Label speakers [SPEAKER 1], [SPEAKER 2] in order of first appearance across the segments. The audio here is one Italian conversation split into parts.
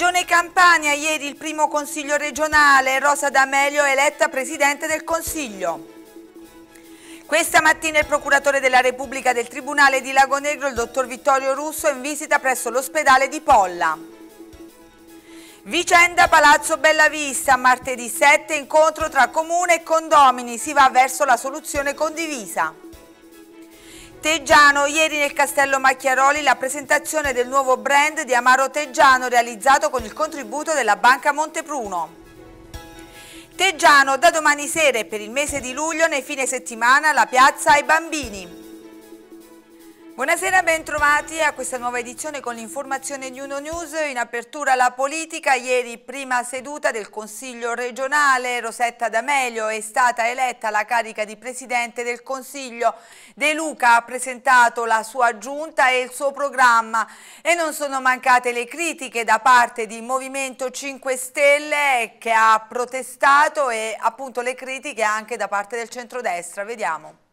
[SPEAKER 1] Regione Campania, ieri il primo consiglio regionale, Rosa D'Amelio è eletta Presidente del Consiglio. Questa mattina il procuratore della Repubblica del Tribunale di Lago Negro, il dottor Vittorio Russo, è in visita presso l'ospedale di Polla. Vicenda Palazzo Bellavista, martedì 7, incontro tra comune e condomini, si va verso la soluzione condivisa. Teggiano, ieri nel Castello Macchiaroli la presentazione del nuovo brand di Amaro Teggiano realizzato con il contributo della Banca Montepruno. Teggiano, da domani sera e per il mese di luglio, nei fine settimana, la piazza ai bambini. Buonasera, bentrovati a questa nuova edizione con l'informazione di Uno News. In apertura la politica, ieri prima seduta del Consiglio regionale, Rosetta D'Amelio è stata eletta alla carica di Presidente del Consiglio. De Luca ha presentato la sua giunta e il suo programma e non sono mancate le critiche da parte di Movimento 5 Stelle che ha protestato e appunto le critiche anche da parte del centrodestra. Vediamo.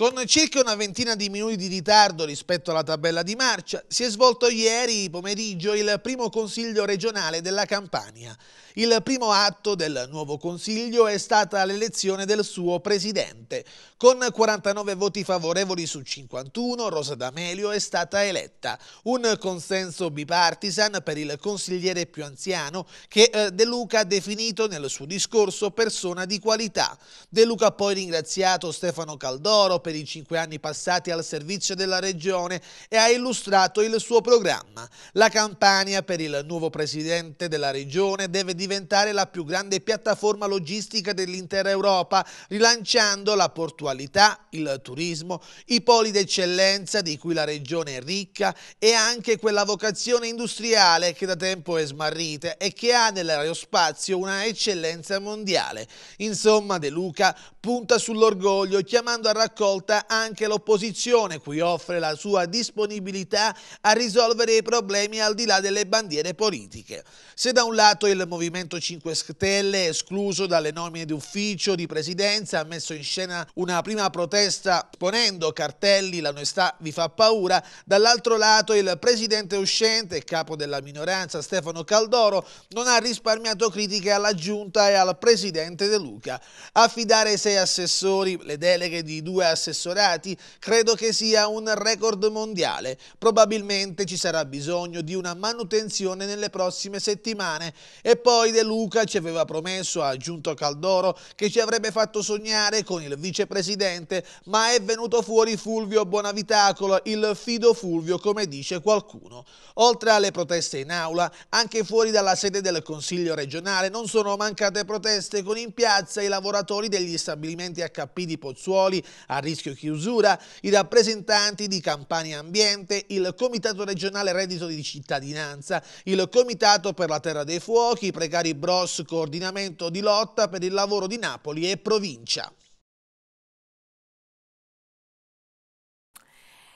[SPEAKER 2] Con circa una ventina di minuti di ritardo rispetto alla tabella di marcia, si è svolto ieri pomeriggio il primo Consiglio regionale della Campania. Il primo atto del nuovo Consiglio è stata l'elezione del suo presidente. Con 49 voti favorevoli su 51, Rosa D'Amelio è stata eletta. Un consenso bipartisan per il consigliere più anziano che eh, De Luca ha definito nel suo discorso persona di qualità. De Luca ha poi ringraziato Stefano Caldoro per per i cinque anni passati al servizio della Regione e ha illustrato il suo programma. La Campania per il nuovo Presidente della Regione deve diventare la più grande piattaforma logistica dell'intera Europa, rilanciando la portualità, il turismo, i poli d'eccellenza di cui la Regione è ricca e anche quella vocazione industriale che da tempo è smarrita e che ha nell'aerospazio una eccellenza mondiale. Insomma, De Luca punta sull'orgoglio chiamando a raccolta ascolta anche l'opposizione, qui offre la sua disponibilità a risolvere i problemi al di là delle bandiere politiche. Se da un lato il Movimento 5 Stelle, escluso dalle nomine d'ufficio di presidenza, ha messo in scena una prima protesta ponendo cartelli l'onestà vi fa paura, dall'altro lato il presidente uscente, capo della minoranza Stefano Caldoro, non ha risparmiato critiche alla giunta e al presidente De Luca. Affidare sei assessori le deleghe di due assessori assessorati, credo che sia un record mondiale. Probabilmente ci sarà bisogno di una manutenzione nelle prossime settimane. E poi De Luca ci aveva promesso, ha aggiunto Caldoro, che ci avrebbe fatto sognare con il vicepresidente, ma è venuto fuori Fulvio Bonavitacolo, il fido Fulvio, come dice qualcuno. Oltre alle proteste in aula, anche fuori dalla sede del Consiglio regionale non sono mancate proteste con in piazza i lavoratori degli stabilimenti HP di Pozzuoli, a rischio chiusura, i rappresentanti di Campania Ambiente, il Comitato regionale reddito di cittadinanza, il Comitato per la Terra dei Fuochi, i precari Bros Coordinamento di lotta per il lavoro di Napoli e provincia.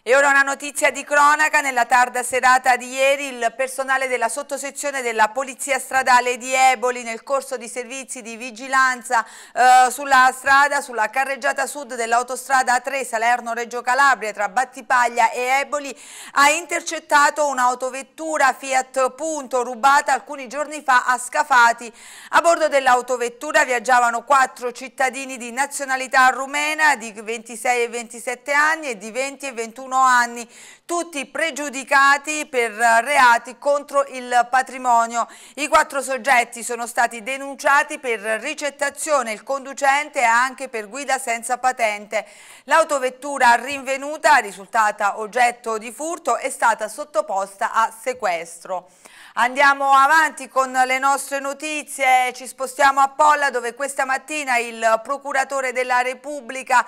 [SPEAKER 1] E ora una notizia di cronaca, nella tarda serata di ieri il personale della sottosezione della Polizia Stradale di Eboli nel corso di servizi di vigilanza eh, sulla strada, sulla carreggiata sud dell'autostrada A3 Salerno-Reggio Calabria tra Battipaglia e Eboli ha intercettato un'autovettura Fiat Punto rubata alcuni giorni fa a Scafati. A bordo dell'autovettura viaggiavano quattro cittadini di nazionalità rumena di 26 e 27 anni e di 20 e 21 anni 41 anni, tutti pregiudicati per reati contro il patrimonio. I quattro soggetti sono stati denunciati per ricettazione, il conducente e anche per guida senza patente. L'autovettura rinvenuta, risultata oggetto di furto, è stata sottoposta a sequestro. Andiamo avanti con le nostre notizie, ci spostiamo a Polla dove questa mattina il procuratore della Repubblica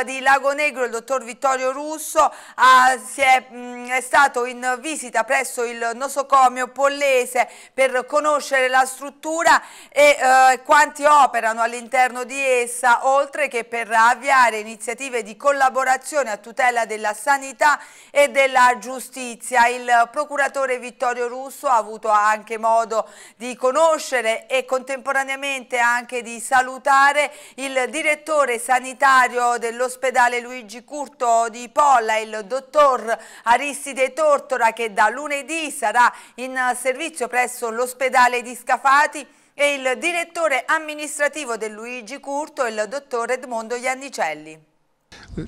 [SPEAKER 1] eh, di Lago Negro, il dottor Vittorio Russo, ha, è, mh, mm, è, stato in visita presso il nosocomio pollese per conoscere la struttura e eh, quanti operano all'interno di essa, oltre che per avviare iniziative di collaborazione a tutela della sanità e della giustizia. Il procuratore Vittorio Russo ha avuto anche modo di conoscere e contemporaneamente anche di salutare il direttore sanitario dell'ospedale Luigi Curto di Polla, il dottor Aristide Tortora che da lunedì sarà in servizio presso l'ospedale di Scafati e il direttore amministrativo del Luigi Curto, il dottor Edmondo Iannicelli.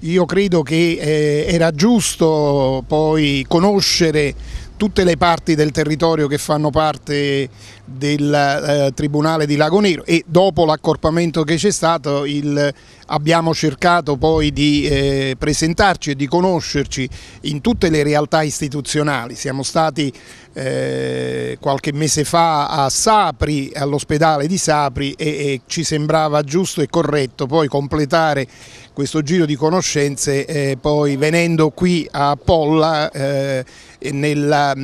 [SPEAKER 3] Io credo che eh, era giusto poi conoscere tutte le parti del territorio che fanno parte del eh, Tribunale di Lago Nero e dopo l'accorpamento che c'è stato il, abbiamo cercato poi di eh, presentarci e di conoscerci in tutte le realtà istituzionali. Siamo stati eh, qualche mese fa a Sapri, all'ospedale di Sapri e, e ci sembrava giusto e corretto poi completare questo giro di conoscenze eh, poi venendo qui a Polla eh, nell'altro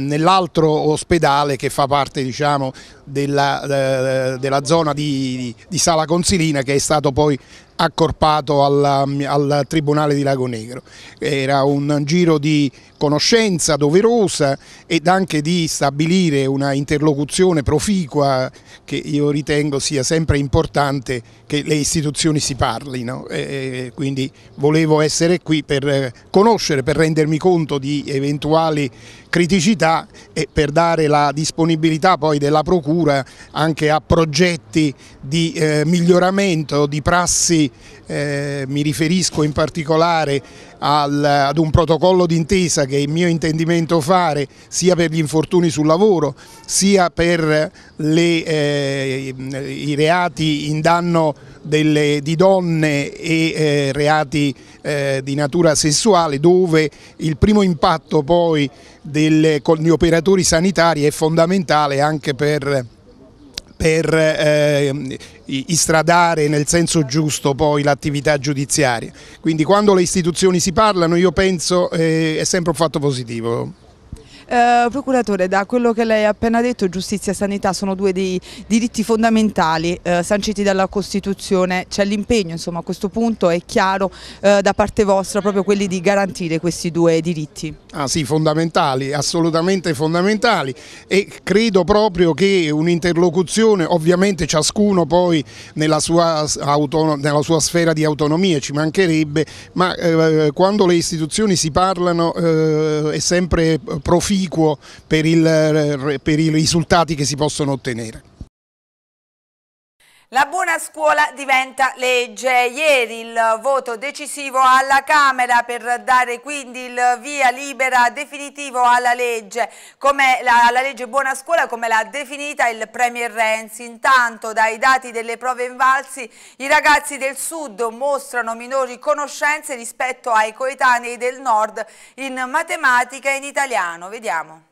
[SPEAKER 3] nell ospedale che fa parte diciamo, della, eh, della, zona di, di, Sala Consilina che è stato poi accorpato al, mm, al, Tribunale di Lago Negro. Era un giro di conoscenza doverosa ed anche di stabilire una interlocuzione proficua che io ritengo sia sempre importante che le istituzioni si parlino. E quindi volevo essere qui per eh, conoscere, per rendermi conto di eventuali criticità e per dare la disponibilità poi della Procura anche a progetti di eh, miglioramento di prassi eh, mi riferisco in particolare al, ad un protocollo d'intesa che è il mio intendimento fare sia per gli infortuni sul lavoro sia per le, eh, i reati in danno delle, di donne e eh, reati eh, di natura sessuale dove il primo impatto poi delle, con gli operatori sanitari è fondamentale anche per per eh, istradare nel senso giusto poi l'attività giudiziaria. Quindi quando le istituzioni si parlano io penso eh, è sempre un fatto positivo.
[SPEAKER 1] Eh, procuratore, da quello che lei ha appena detto, giustizia e sanità sono due dei diritti fondamentali eh, sanciti dalla Costituzione, c'è l'impegno insomma a questo punto è chiaro
[SPEAKER 3] eh, da parte vostra proprio quelli di garantire questi due diritti. Ah sì, fondamentali, assolutamente fondamentali e credo proprio che un'interlocuzione, ovviamente ciascuno poi nella sua, nella sua, sfera di autonomia ci mancherebbe, ma eh, quando le istituzioni si parlano eh, è sempre profilo cospicuo per, il, eh, per i risultati che si possono ottenere.
[SPEAKER 1] La buona scuola diventa legge. Ieri il voto decisivo alla Camera per dare quindi il via libera definitivo alla legge, come la, la legge buona scuola come l'ha definita il Premier Renzi. Intanto dai dati delle prove invalsi i ragazzi del sud mostrano minori conoscenze rispetto ai coetanei del nord in matematica e in italiano. Vediamo.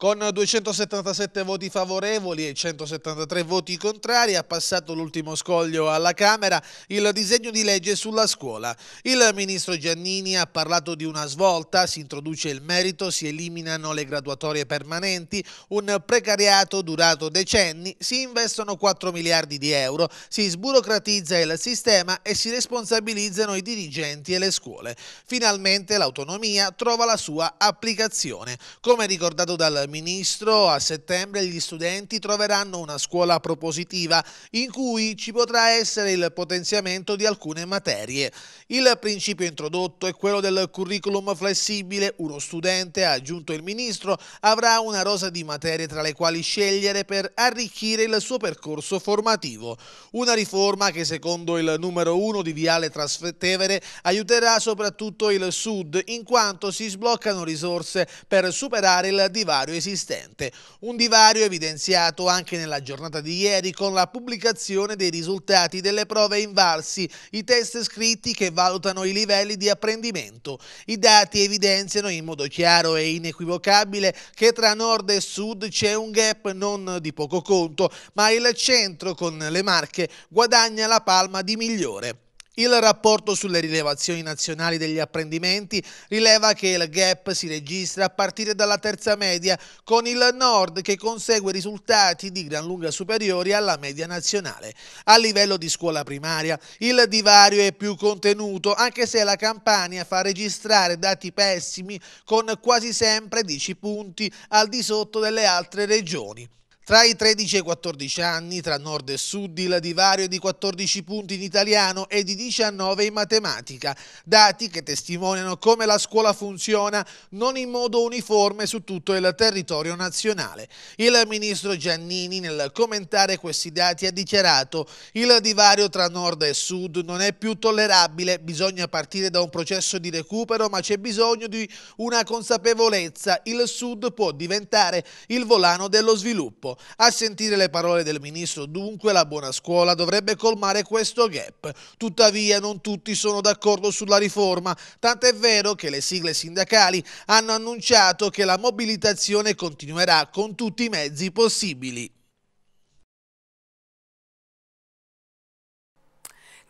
[SPEAKER 2] Con 277 voti favorevoli e 173 voti contrari ha passato l'ultimo scoglio alla Camera il disegno di legge sulla scuola. Il ministro Giannini ha parlato di una svolta, si introduce il merito, si eliminano le graduatorie permanenti, un precariato durato decenni, si investono 4 miliardi di euro, si sburocratizza il sistema e si responsabilizzano i dirigenti e le scuole. Finalmente l'autonomia trova la sua applicazione. Come ricordato dal Ministro, a settembre gli studenti troveranno una scuola propositiva in cui ci potrà essere il potenziamento di alcune materie. Il principio introdotto è quello del curriculum flessibile. Uno studente, ha aggiunto il Ministro, avrà una rosa di materie tra le quali scegliere per arricchire il suo percorso formativo. Una riforma che secondo il numero 1 di Viale Trastevere aiuterà soprattutto il Sud in quanto si sbloccano risorse per superare il divario esistente. Un divario evidenziato anche nella giornata di ieri con la pubblicazione dei risultati delle prove invalsi, i test scritti che valutano i livelli di apprendimento. I dati evidenziano in modo chiaro e inequivocabile che tra nord e sud c'è un gap non di poco conto, ma il centro con le Marche guadagna la palma di migliore. Il rapporto sulle rilevazioni nazionali degli apprendimenti rileva che il gap si registra a partire dalla terza media, con il nord che consegue risultati di gran lunga superiori alla media nazionale. A livello di scuola primaria il divario è più contenuto, anche se la Campania fa registrare dati pessimi con quasi sempre 10 punti al di sotto delle altre regioni. Tra i 13 e i 14 anni, tra nord e sud, il divario è di 14 punti in italiano e di 19 in matematica, dati che testimoniano come la scuola funziona non in modo uniforme su tutto il territorio nazionale. Il ministro Giannini nel commentare questi dati ha dichiarato il divario tra nord e sud non è più tollerabile, bisogna partire da un processo di recupero ma c'è bisogno di una consapevolezza, il sud può diventare il volano dello sviluppo. A sentire le parole del ministro, dunque, la buona scuola dovrebbe colmare questo gap. Tuttavia, non tutti sono d'accordo sulla riforma, tant'è vero che le sigle sindacali hanno annunciato che la mobilitazione continuerà con tutti i mezzi possibili.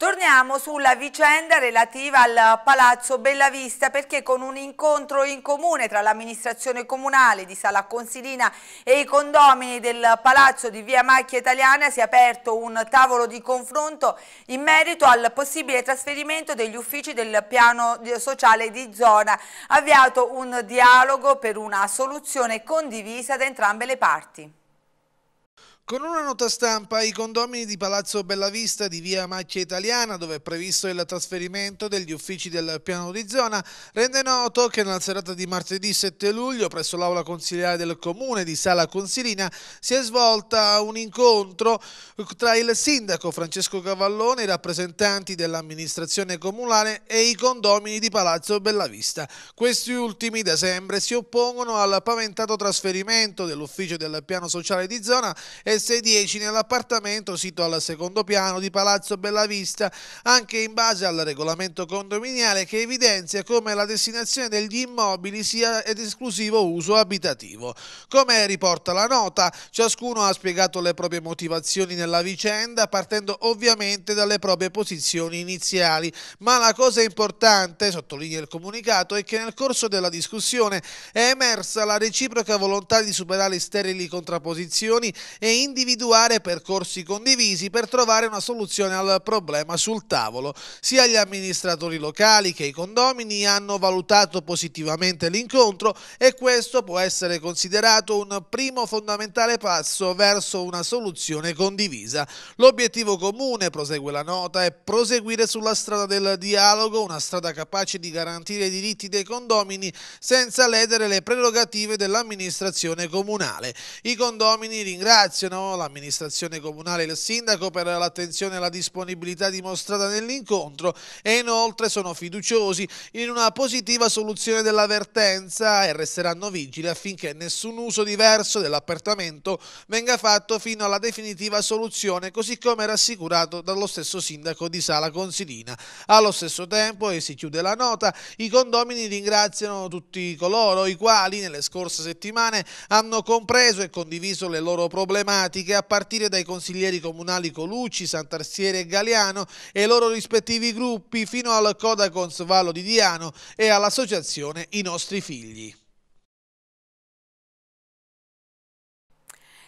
[SPEAKER 1] Torniamo sulla vicenda relativa al Palazzo Bellavista perché con un incontro in comune tra l'amministrazione comunale di Sala Consilina e i condomini del Palazzo di Via Macchia Italiana si è aperto un tavolo di confronto in merito al possibile trasferimento degli uffici del piano sociale di zona. Avviato un dialogo per una soluzione condivisa da entrambe le parti. Con
[SPEAKER 2] una nota stampa, i condomini di Palazzo Bellavista di via Macchia Italiana, dove è previsto il trasferimento degli uffici del piano di zona, rende noto che nella serata di martedì 7 luglio, presso l'aula consiliare del comune di Sala Consilina, si è svolta un incontro tra il sindaco Francesco Cavallone, i rappresentanti dell'amministrazione comunale e i condomini di Palazzo Bellavista. Questi ultimi, da sempre, si oppongono al paventato trasferimento dell'ufficio del piano sociale di zona e s nell'appartamento sito al secondo piano di Palazzo Bellavista, anche in base al regolamento condominiale che evidenzia come la destinazione degli immobili sia ed esclusivo uso abitativo. Come riporta la nota, ciascuno ha spiegato le proprie motivazioni nella vicenda, partendo ovviamente dalle proprie posizioni iniziali, ma la cosa importante, sottolinea il comunicato, è che nel corso della discussione è emersa la reciproca volontà di superare sterili contrapposizioni e in individuare percorsi condivisi per trovare una soluzione al problema sul tavolo. Sia gli amministratori locali che i condomini hanno valutato positivamente l'incontro e questo può essere considerato un primo fondamentale passo verso una soluzione condivisa. L'obiettivo comune, prosegue la nota, è proseguire sulla strada del dialogo, una strada capace di garantire i diritti dei condomini senza ledere le prerogative dell'amministrazione comunale. I condomini ringraziano no? l'amministrazione comunale e il sindaco per l'attenzione e la disponibilità dimostrata nell'incontro e inoltre sono fiduciosi in una positiva soluzione dell'avvertenza e resteranno vigili affinché nessun uso diverso dell'appartamento venga fatto fino alla definitiva soluzione così come era assicurato dallo stesso sindaco di Sala Consilina. Allo stesso tempo, e si chiude la nota, i condomini ringraziano tutti coloro i quali nelle scorse settimane hanno compreso e condiviso le loro problematiche problematiche a partire dai consiglieri comunali Colucci, Santarsiere e Galeano e i loro rispettivi gruppi fino al Codacons Vallo di Diano e all'associazione I Nostri Figli.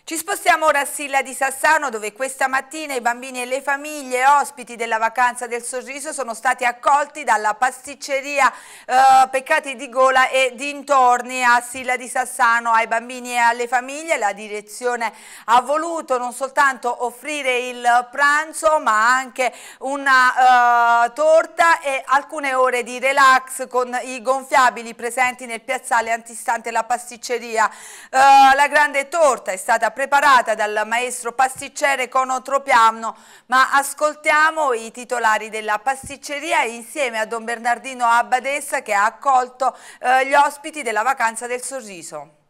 [SPEAKER 1] Ci spostiamo ora a Silla di Sassano dove questa mattina i bambini e le famiglie ospiti della vacanza del sorriso sono stati accolti dalla pasticceria eh, Peccati di Gola e dintorni a Silla di Sassano. Ai bambini e alle famiglie la direzione ha voluto non soltanto offrire il pranzo ma anche una eh, torta e alcune ore di relax con i gonfiabili presenti nel piazzale antistante la pasticceria. Eh, la grande torta è stata preparata dal maestro pasticcere Conotropiano, ma ascoltiamo i titolari della pasticceria insieme a Don Bernardino Abbadessa che ha accolto eh, gli ospiti della vacanza del sorriso.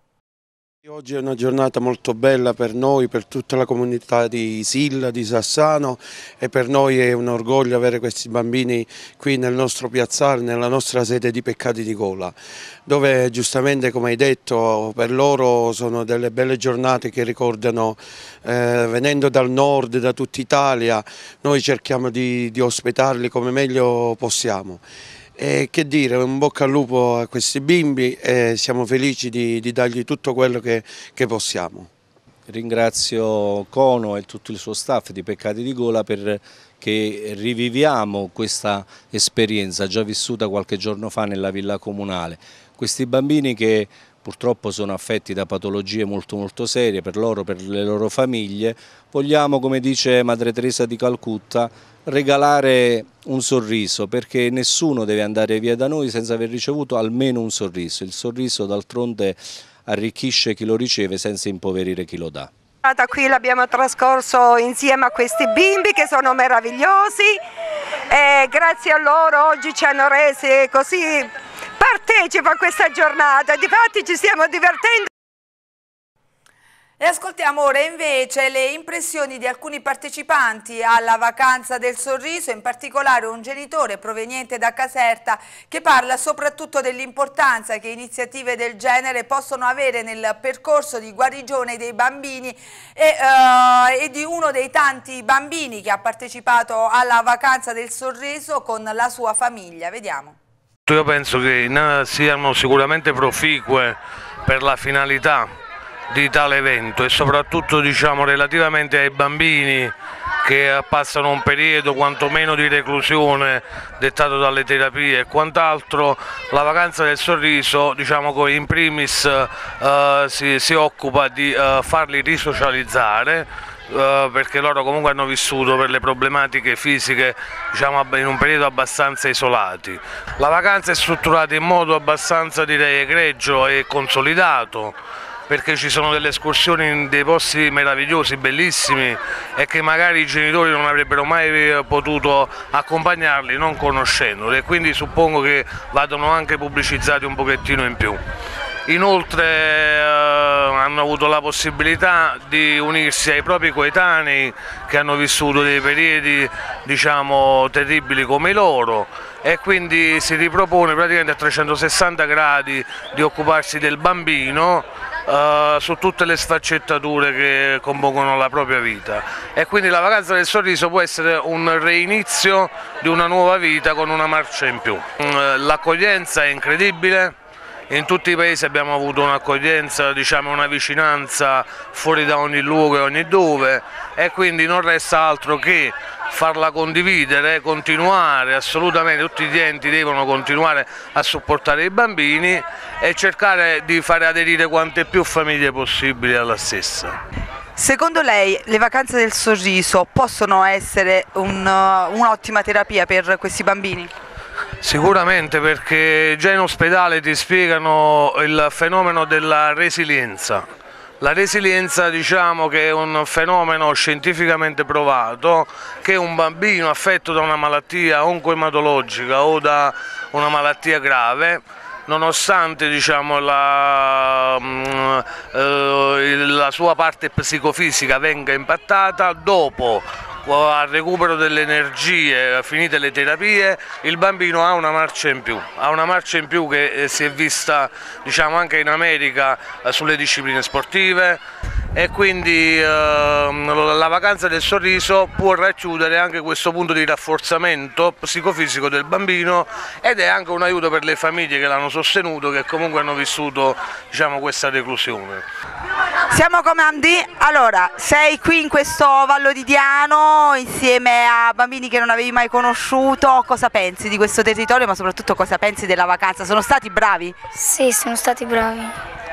[SPEAKER 4] Oggi è una giornata molto bella per noi, per tutta la comunità di Silla, di Sassano e per noi è un orgoglio avere questi bambini qui nel nostro piazzale, nella nostra sede di Peccati di Gola, dove giustamente come hai detto per loro sono delle belle giornate che ricordano eh, venendo dal nord, da tutta Italia, noi cerchiamo di, di ospitarli come meglio possiamo. E eh, che dire, un bocca al lupo a questi bimbi e siamo felici di, di dargli tutto quello che,
[SPEAKER 5] che possiamo. Ringrazio Cono e tutto il suo staff di Peccati di Gola perché riviviamo questa esperienza già vissuta qualche giorno fa nella villa comunale. Questi bambini che purtroppo sono affetti da patologie molto molto serie per loro, per le loro famiglie, vogliamo come dice Madre Teresa di Calcutta regalare un sorriso perché nessuno deve andare via da noi senza aver ricevuto almeno un sorriso. Il sorriso d'altronde arricchisce chi lo riceve senza impoverire chi lo dà.
[SPEAKER 1] Qui l'abbiamo trascorso insieme a questi bimbi che sono meravigliosi e grazie a loro oggi ci hanno resi così partecipa a questa giornata, difatti ci stiamo divertendo. E ascoltiamo ora invece le impressioni di alcuni partecipanti alla vacanza del sorriso, in particolare un genitore proveniente da Caserta che parla soprattutto dell'importanza che iniziative del genere possono avere nel percorso di guarigione dei bambini e, eh, e di uno dei tanti bambini che ha partecipato alla vacanza del sorriso con la sua famiglia. Vediamo.
[SPEAKER 4] Io penso che siano sicuramente proficue per la finalità di tale evento e soprattutto diciamo, relativamente ai bambini che passano un periodo quantomeno di reclusione dettato dalle terapie e quant'altro, la vacanza del sorriso diciamo, in primis eh, si, si, occupa di eh, farli risocializzare Uh, perché loro comunque hanno vissuto per le problematiche fisiche diciamo, in un periodo abbastanza isolati. La vacanza è strutturata in modo abbastanza direi egregio e consolidato perché ci sono delle escursioni in dei posti meravigliosi, bellissimi e che magari i genitori non avrebbero mai eh, potuto accompagnarli non conoscendoli e quindi suppongo che vadano anche pubblicizzati un pochettino in più. Inoltre eh, hanno avuto la possibilità di unirsi ai propri coetanei che hanno vissuto dei periodi diciamo, terribili come loro e quindi si ripropone praticamente a 360 gradi di occuparsi del bambino eh, su tutte le sfaccettature che compongono la propria vita e quindi la vacanza del sorriso può essere un reinizio di una nuova vita con una marcia in più. Mm, eh, l'accoglienza è incredibile, in tutti i paesi abbiamo avuto un'accoglienza, diciamo una vicinanza fuori da ogni luogo e ogni dove e quindi non resta altro che farla condividere, continuare, assolutamente tutti gli enti devono continuare a supportare i bambini e cercare di fare aderire quante più famiglie possibili alla stessa.
[SPEAKER 1] Secondo lei le vacanze del sorriso possono essere un'ottima un terapia per questi bambini?
[SPEAKER 4] Sicuramente perché già in ospedale ti spiegano il fenomeno della resilienza. La resilienza diciamo che è un fenomeno scientificamente provato che un bambino affetto da una malattia oncoematologica o da una malattia grave nonostante diciamo, la, mm, eh, la sua parte psicofisica venga impattata dopo al recupero delle energie, finite le terapie, il bambino ha una marcia in più, ha una marcia in più che eh, si è vista diciamo, anche in America eh, sulle discipline sportive, e quindi eh, la vacanza del sorriso può racchiudere anche questo punto di rafforzamento psicofisico del bambino ed è anche un aiuto per le famiglie che l'hanno sostenuto che comunque hanno vissuto diciamo, questa reclusione.
[SPEAKER 1] Siamo comandi, allora sei qui in questo Vallo di Diano insieme a bambini che non avevi mai conosciuto, cosa pensi di questo territorio ma soprattutto cosa pensi della vacanza? Sono stati bravi?
[SPEAKER 3] Sì, sono stati bravi.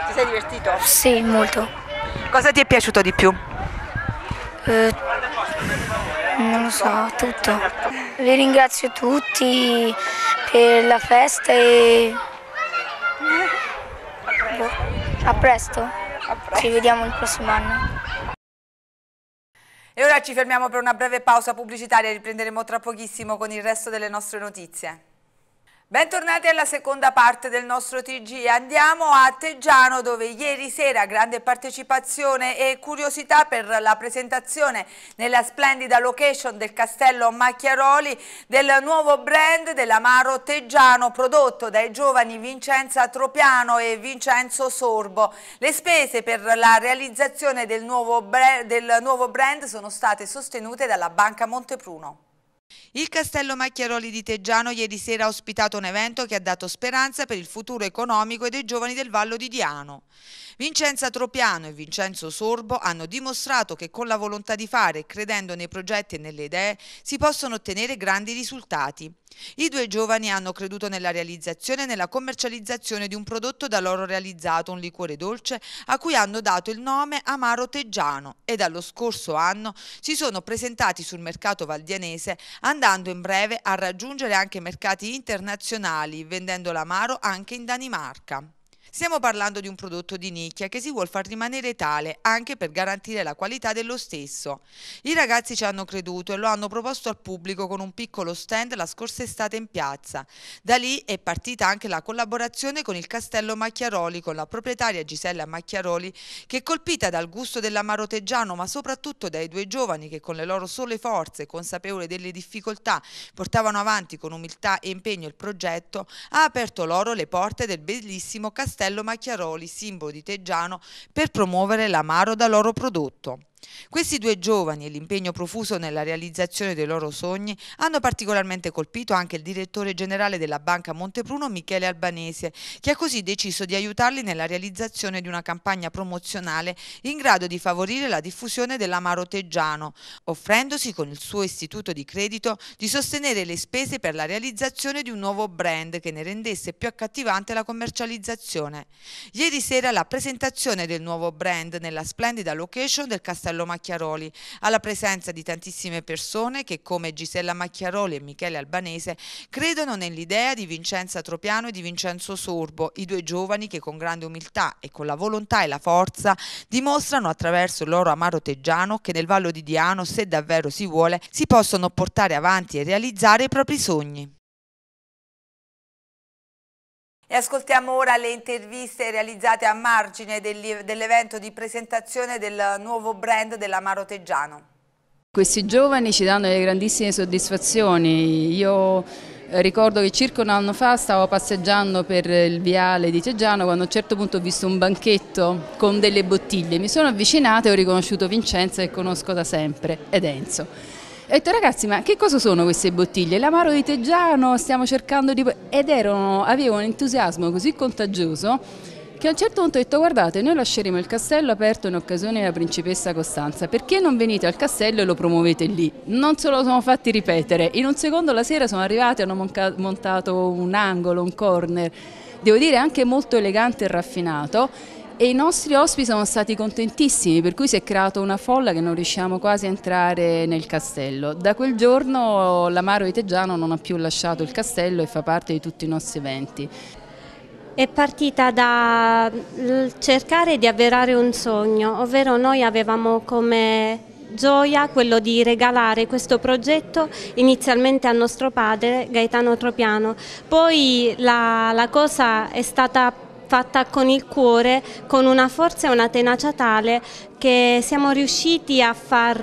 [SPEAKER 6] Ti sei divertito?
[SPEAKER 3] Sì, molto.
[SPEAKER 1] Cosa ti è piaciuto di più?
[SPEAKER 7] Eh, non lo so, tutto. Vi ringrazio tutti per la festa e
[SPEAKER 1] a boh, presto. a presto. Ci vediamo il prossimo anno. E ora ci fermiamo per una breve pausa pubblicitaria, e riprenderemo tra pochissimo con il resto delle nostre notizie. Bentornati alla seconda parte del nostro TG. Andiamo a Teggiano dove ieri sera grande partecipazione e curiosità per la presentazione nella splendida location del castello Macchiaroli del nuovo brand dell'amaro Teggiano prodotto dai giovani Vincenza Tropiano e Vincenzo Sorbo. Le spese per la realizzazione del nuovo brand sono state sostenute dalla Banca Montepruno. Il Castello Macchiaroli di Teggiano ieri sera ha ospitato un evento che ha dato speranza per il futuro economico e dei giovani del Vallo di Diano. Vincenza Tropiano e Vincenzo Sorbo hanno dimostrato che con la volontà di fare, credendo nei progetti e nelle idee, si possono ottenere grandi risultati. I due giovani hanno creduto nella realizzazione e nella commercializzazione di un prodotto da loro realizzato, un liquore dolce, a cui hanno dato il nome Amaro Teggiano e dallo scorso anno si sono presentati sul mercato valdianese andando andando in breve a raggiungere anche mercati internazionali, vendendo l'amaro anche in Danimarca. Stiamo parlando di un prodotto di nicchia che si vuol far rimanere tale anche per garantire la qualità dello stesso. I ragazzi ci hanno creduto e lo hanno proposto al pubblico con un piccolo stand la scorsa estate in piazza. Da lì è partita anche la collaborazione con il Castello Macchiaroli, con la proprietaria Gisella Macchiaroli, che colpita dal gusto dell'amaro teggiano, ma soprattutto dai due giovani che con le loro sole forze, consapevoli delle difficoltà, portavano avanti con umiltà e impegno il progetto, ha aperto loro le porte del bellissimo castello Castello Macchiaroli, simbolo di Teggiano, per promuovere l'amaro da loro prodotto. Questi due giovani e l'impegno profuso nella realizzazione dei loro sogni hanno particolarmente colpito anche il direttore generale della Banca Montepruno Michele Albanese, che ha così deciso di aiutarli nella realizzazione di una campagna promozionale in grado di favorire la diffusione dell'amaro teggiano, offrendosi con il suo istituto di credito di sostenere le spese per la realizzazione di un nuovo brand che ne rendesse più accattivante la commercializzazione. Ieri sera la presentazione del nuovo brand nella splendida location del Castello Castello Macchiaroli, alla presenza di tantissime persone che come Gisella Macchiaroli e Michele Albanese credono nell'idea di Vincenza Tropiano e di Vincenzo Sorbo, i due giovani che con grande umiltà e con la volontà e la forza dimostrano attraverso il loro amaro teggiano che nel Vallo di Diano, se davvero si vuole, si possono portare avanti e realizzare i propri sogni. E ascoltiamo ora le interviste realizzate a margine dell'evento di presentazione del nuovo brand dell'Amaroteggiano.
[SPEAKER 6] Questi giovani ci danno delle grandissime soddisfazioni. Io ricordo che circa un anno fa stavo passeggiando per il viale di Teggiano quando a un certo punto ho visto un banchetto con delle bottiglie. Mi sono avvicinata e ho riconosciuto Vincenzo che conosco da sempre ed Enzo. Ho detto ragazzi ma che cosa sono queste bottiglie? L'amaro di Teggiano stiamo cercando di... ed erano, avevano un entusiasmo così contagioso che a un certo punto ho detto guardate noi lasceremo il castello aperto in occasione della principessa Costanza perché non venite al castello e lo promuovete lì non se lo sono fatti ripetere in un secondo la sera sono arrivati e hanno montato un angolo, un corner devo dire anche molto elegante e raffinato e i nostri ospiti sono stati contentissimi per cui si è creata una folla che non riusciamo quasi a entrare nel castello. Da quel giorno l'Amaro Itegiano non ha più lasciato il castello e fa parte di tutti i nostri eventi.
[SPEAKER 7] È partita da cercare di avverare un sogno, ovvero noi avevamo come gioia quello di regalare questo progetto inizialmente a nostro padre Gaetano Tropiano, poi la, la cosa è stata fatta con il cuore, con una forza e una tenacia tale che siamo riusciti a far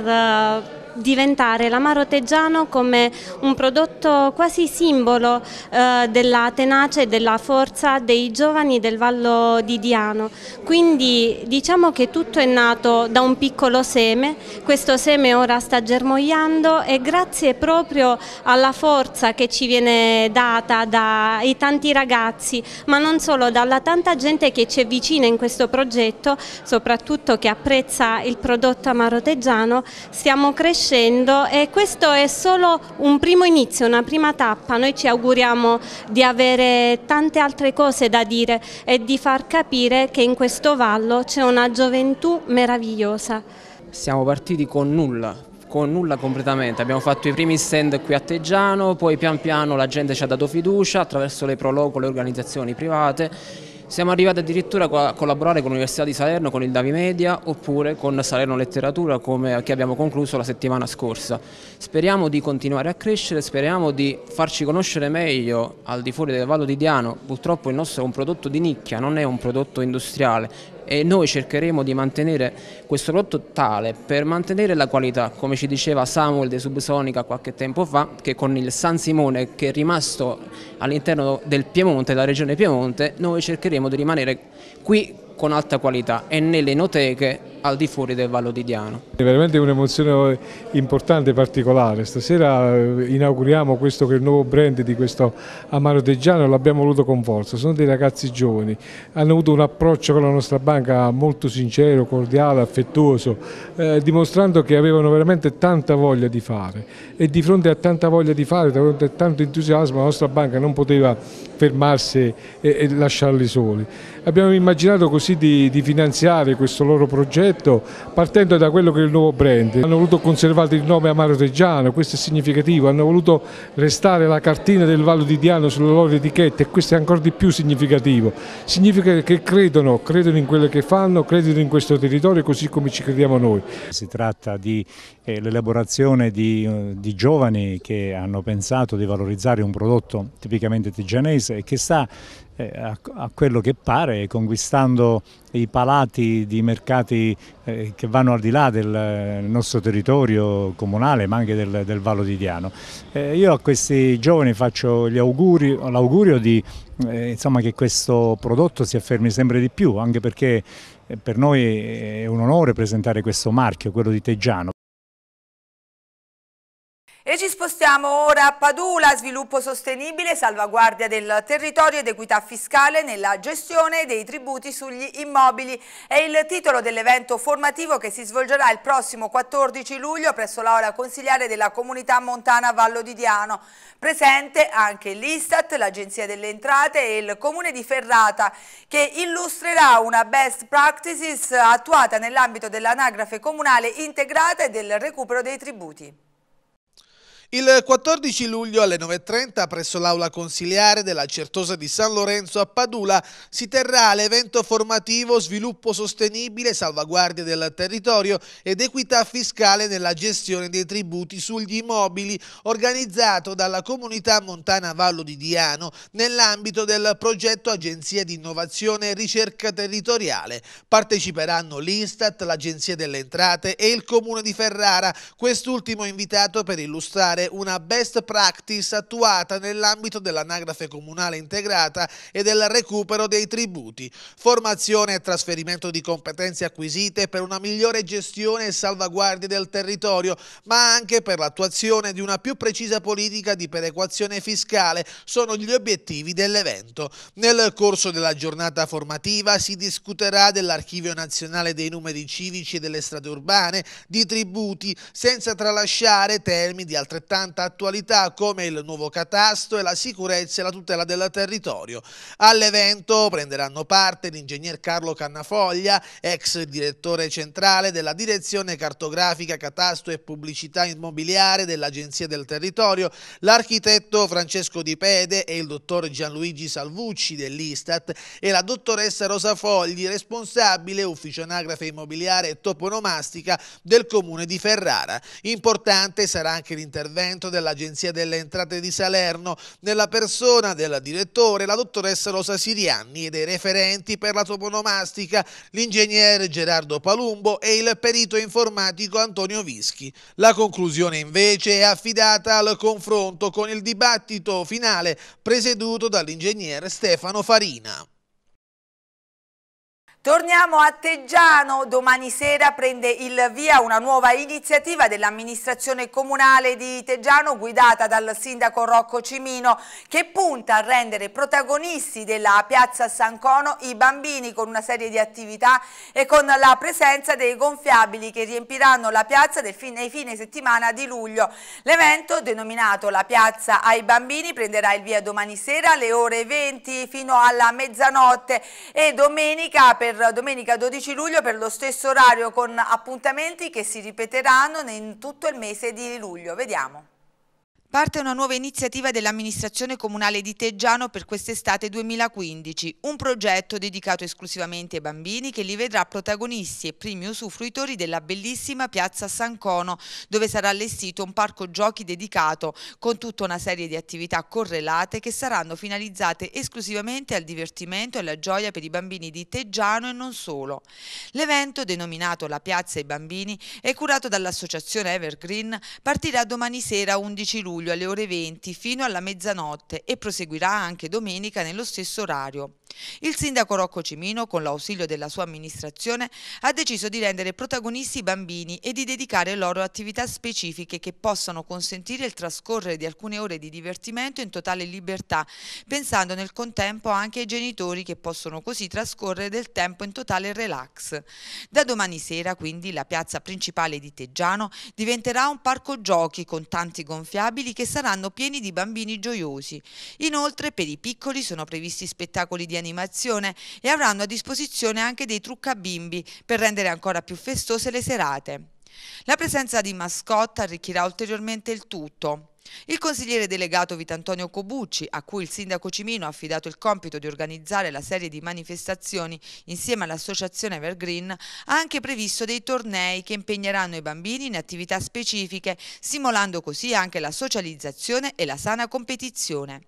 [SPEAKER 7] eh, diventare l'amaro teggiano come un prodotto quasi simbolo eh, della tenacia e della forza dei giovani del Vallo di Diano. Quindi diciamo che tutto è nato da un piccolo seme, questo seme ora sta germogliando e grazie proprio alla forza che ci viene data dai tanti ragazzi, ma non solo, dalla tanta gente che ci è vicina in questo progetto, soprattutto che apprezza il prodotto amaro teggiano, stiamo crescendo crescendo e questo è solo un primo inizio, una prima tappa. Noi ci auguriamo di avere tante altre cose da dire e di far capire che in questo vallo c'è una gioventù meravigliosa.
[SPEAKER 3] Siamo partiti con nulla, con nulla completamente, abbiamo fatto i primi stand qui a Teggiano, poi pian piano la gente ci ha dato fiducia attraverso le proloco, le organizzazioni private siamo arrivati addirittura a collaborare con l'Università di Salerno, con il Davi Media oppure con Salerno Letteratura come, che abbiamo concluso la settimana scorsa. Speriamo di continuare a crescere, speriamo di farci conoscere meglio al di fuori del Vallo di Diano. Purtroppo il nostro è un prodotto di nicchia, non è un prodotto industriale, e noi cercheremo di mantenere questo prodotto tale per mantenere la qualità, come ci diceva Samuel De Subsonica qualche tempo fa, che con il San Simone che è rimasto all'interno del Piemonte, della regione Piemonte, noi cercheremo di rimanere qui con alta qualità e nelle enoteche al di fuori del Vallo di Diano.
[SPEAKER 5] È veramente un'emozione importante e particolare, stasera eh, inauguriamo questo che è il nuovo brand di questo Amaro Teggiano, l'abbiamo voluto con forza, sono dei ragazzi giovani, hanno avuto un approccio con la nostra banca molto sincero, cordiale, affettuoso, eh, dimostrando che avevano veramente tanta voglia di fare e di fronte a tanta voglia di fare, di fronte a tanto entusiasmo la nostra banca non poteva fermarsi e, e lasciarli soli. Abbiamo immaginato così di, di finanziare questo loro progetto progetto partendo da quello che è il nuovo brand. Hanno voluto conservare il nome Amaro Reggiano, questo è significativo, hanno voluto restare la cartina del Vallo di Diano sulle loro etichette e questo è ancora di più significativo. Significa che credono, credono in quello che fanno, credono in questo territorio così come ci crediamo noi. Si tratta dell'elaborazione eh, di, eh, di giovani che hanno pensato di valorizzare un prodotto tipicamente artigianese e che sta eh, a, a, quello che pare, conquistando i palati di mercati eh, che vanno al di là del eh, nostro territorio comunale ma anche del, del Vallo di Diano. Eh, io a questi giovani faccio l'augurio di eh, insomma, che questo prodotto si affermi sempre di più, anche perché eh, per noi è un onore presentare questo marchio, quello di Teggiano.
[SPEAKER 1] E ci spostiamo ora a Padula, sviluppo sostenibile, salvaguardia del territorio ed equità fiscale nella gestione dei tributi sugli immobili. È il titolo dell'evento formativo che si svolgerà il prossimo 14 luglio presso l'aula consigliare della comunità montana Vallo di Diano. Presente anche l'Istat, l'Agenzia delle Entrate e il Comune di Ferrata che illustrerà una best practices attuata nell'ambito dell'anagrafe comunale integrata e del recupero dei tributi.
[SPEAKER 2] Il 14 luglio alle 9.30 presso l'aula consiliare della Certosa di San Lorenzo a Padula si terrà l'evento formativo Sviluppo sostenibile, salvaguardia del territorio ed equità fiscale nella gestione dei tributi sugli immobili organizzato dalla comunità montana Vallo di Diano nell'ambito del progetto Agenzia di Innovazione e Ricerca Territoriale. Parteciperanno l'Instat, l'Agenzia delle Entrate e il Comune di Ferrara, quest'ultimo invitato per illustrare realizzare una best practice attuata nell'ambito dell'anagrafe comunale integrata e del recupero dei tributi, formazione e trasferimento di competenze acquisite per una migliore gestione e salvaguardia del territorio, ma anche per l'attuazione di una più precisa politica di perequazione fiscale sono gli obiettivi dell'evento. Nel corso della giornata formativa si discuterà dell'Archivio Nazionale dei Numeri Civici e delle Strade Urbane, di tributi, senza tralasciare temi di altrettanto altrettanta attualità come il nuovo catasto e la sicurezza e la tutela del territorio. All'evento prenderanno parte l'ingegner Carlo Cannafoglia, ex direttore centrale della direzione cartografica, catasto e pubblicità immobiliare dell'Agenzia del Territorio, l'architetto Francesco Di Pede e il dottor Gianluigi Salvucci dell'Istat e la dottoressa Rosa Fogli, responsabile ufficio anagrafe immobiliare e toponomastica del comune di Ferrara. Importante sarà anche l'intervento l'intervento dell'Agenzia delle Entrate di Salerno nella persona del direttore, la dottoressa Rosa Sirianni e dei referenti per la toponomastica, l'ingegnere Gerardo Palumbo e il perito informatico Antonio Vischi. La conclusione invece è affidata al confronto con il dibattito finale presieduto dall'ingegnere Stefano Farina.
[SPEAKER 1] Torniamo a Teggiano, domani sera prende il via una nuova iniziativa dell'amministrazione comunale di Teggiano guidata dal sindaco Rocco Cimino che punta a rendere protagonisti della piazza San Cono i bambini con una serie di attività e con la presenza dei gonfiabili che riempiranno la piazza del fine, nei fine settimana di luglio. L'evento denominato la piazza ai bambini prenderà il via domani sera alle ore 20 fino alla mezzanotte e domenica per per domenica 12 luglio per lo stesso orario con appuntamenti che si ripeteranno in tutto il mese di luglio. Vediamo. Parte una nuova iniziativa dell'amministrazione comunale di Teggiano per quest'estate 2015, un progetto dedicato esclusivamente ai bambini che li vedrà protagonisti e primi usufruitori della bellissima piazza San Cono, dove sarà allestito un parco giochi dedicato con tutta una serie di attività correlate che saranno finalizzate esclusivamente al divertimento e alla gioia per i bambini di Teggiano e non solo. L'evento, denominato La piazza ai bambini, è curato dall'associazione Evergreen, partirà domani sera 11 luglio luglio alle ore 20 fino alla mezzanotte e proseguirà anche domenica nello stesso orario. Il sindaco Rocco Cimino, con l'ausilio della sua amministrazione, ha deciso di rendere protagonisti i bambini e di dedicare loro attività specifiche che possano consentire il trascorrere di alcune ore di divertimento in totale libertà, pensando nel contempo anche ai genitori che possono così trascorrere del tempo in totale relax. Da domani sera, quindi, la piazza principale di Teggiano diventerà un parco giochi con tanti gonfiabili infantili che saranno pieni di bambini gioiosi. Inoltre per i piccoli sono previsti spettacoli di animazione e avranno a disposizione anche dei trucca bimbi per rendere ancora più festose le serate. La presenza di mascotte arricchirà ulteriormente il tutto. Il consigliere delegato Vitantonio Cobucci, a cui il sindaco Cimino ha affidato il compito di organizzare la serie di manifestazioni insieme all'associazione Evergreen, ha anche previsto dei tornei che impegneranno i bambini in attività specifiche, stimolando così anche la socializzazione e la sana competizione.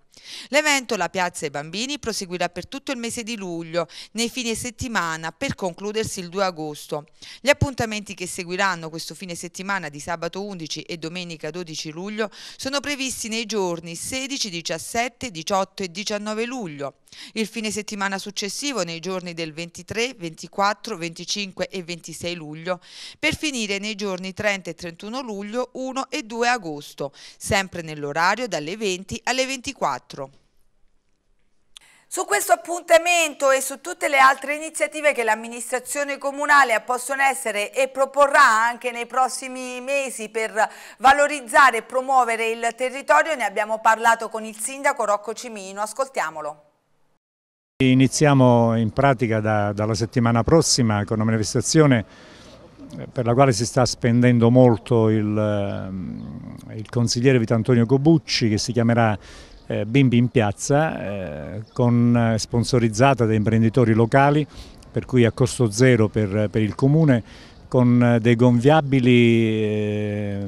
[SPEAKER 1] L'evento La Piazza ai Bambini proseguirà per tutto il mese di luglio, nei fine settimana, per concludersi il 2 agosto. Gli appuntamenti che seguiranno questo fine settimana di sabato 11 e domenica 12 luglio sono previsti nei giorni 16, 17, 18 e 19 luglio. Il fine settimana successivo, nei giorni del 23, 24, 25 e 26 luglio, per finire nei giorni 30 e 31 luglio, 1 e 2 agosto, sempre nell'orario dalle 20 alle 24. Su questo appuntamento e su tutte le altre iniziative che l'amministrazione comunale ha possono essere e proporrà anche nei prossimi mesi per valorizzare e promuovere il territorio ne abbiamo parlato con il sindaco Rocco Cimino, ascoltiamolo.
[SPEAKER 5] Iniziamo in pratica da, dalla settimana prossima con una manifestazione eh, per la quale si sta spendendo molto il, ehm, il consigliere Vitantonio Cobucci che si chiamerà eh, Bimbi in piazza, eh, con, eh, sponsorizzata da imprenditori locali, per cui a costo zero per, per il comune, con eh, dei gonviabili eh,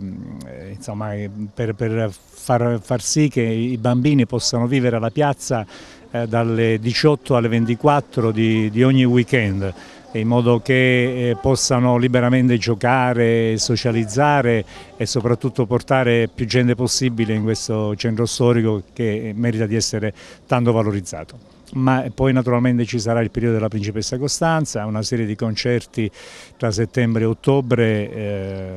[SPEAKER 5] insomma, per, per far, far sì che i bambini possano vivere alla piazza eh, dalle 18 alle 24 di, di ogni weekend in modo che eh, possano liberamente giocare, socializzare e soprattutto portare più gente possibile in questo centro storico che merita di essere tanto valorizzato. Ma poi naturalmente ci sarà il periodo della Principessa Costanza, una serie di concerti tra settembre e ottobre. Eh,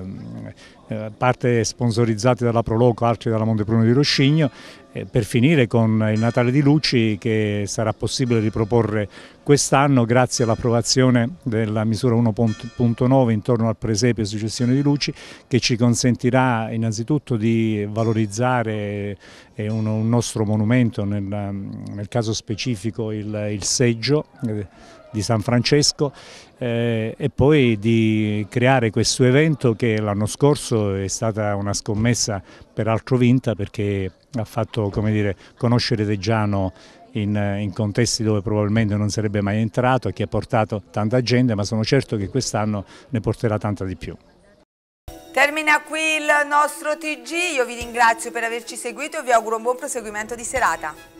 [SPEAKER 5] eh, parte sponsorizzate dalla Proloco, altre dalla Montepruno di Roscigno, eh, per finire con il Natale di Luci che sarà possibile riproporre quest'anno grazie all'approvazione della misura 1.9 intorno al presepio e successione di Luci che ci consentirà innanzitutto di valorizzare eh, un, nostro monumento, nel, caso specifico il seggio di San Francesco eh, e poi di creare questo evento che l'anno scorso è stata una scommessa peraltro vinta perché ha fatto dire, conoscere Teggiano in, in, contesti dove probabilmente non sarebbe mai entrato e che ha portato tanta gente, ma sono certo che quest'anno ne porterà tanta di più.
[SPEAKER 1] Termina qui il nostro TG, io vi ringrazio per averci seguito e vi auguro un buon proseguimento di serata.